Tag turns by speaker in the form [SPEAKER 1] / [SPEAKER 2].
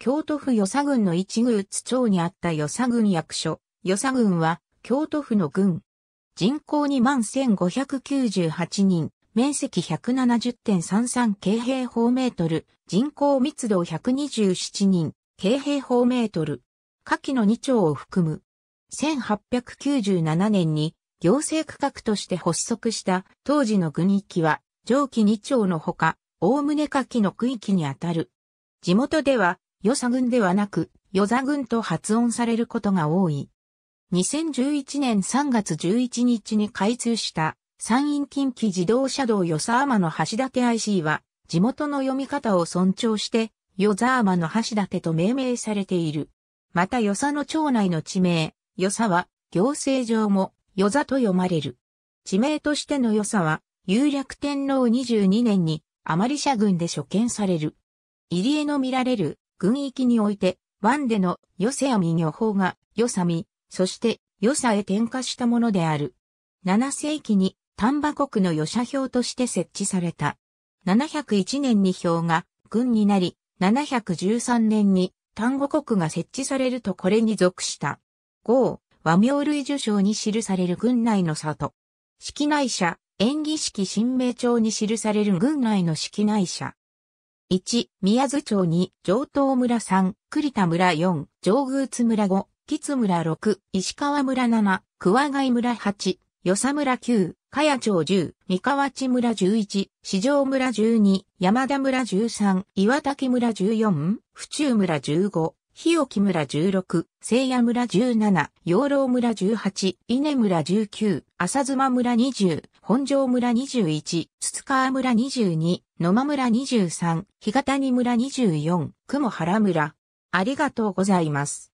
[SPEAKER 1] 京都府与佐郡の一宮津町にあった与佐郡役所。与佐郡は、京都府の郡。人口2万1598人、面積170.33京平方メートル、人口密度127人、京平方メートル。下記の2町を含む。1897年に行政区画として発足した当時の郡域は上記2町のほか、おおむね下記の区域にあたる。地元では与佐郡ではなく、与佐郡と発音されることが多い。2011年3月11日に開通した山陰近畿自動車道与佐天の橋立 IC は地元の読み方を尊重して与佐天の橋立と命名されている。また与佐の町内の地名、与佐は行政上も与佐と読まれる。地名としての与佐は有略天皇22年にまり社軍で処見される。入り江の見られる軍域において、湾でのヨセアミ漁法がヨサミ、そしてヨサへ転化したものである。7世紀に丹波国のヨ射表として設置された。701年に表が軍になり、713年に丹後国が設置されるとこれに属した。豪、和名類受賞に記される軍内の里。式内社、演技式神明帳に記される軍内の式内社。1、宮津町2、上東村3、栗田村4、上宮津村5、木津村6、石川村7、桑貝村8、与佐村9、茅町10、三河内村11、四条村12、山田村13、岩竹村14、府中村15、日置村16、聖夜村17、養老村18、稲村19、浅妻村20、本庄村21、筒川村22、野間村23、日潟に村24、雲原村。ありがとうございます。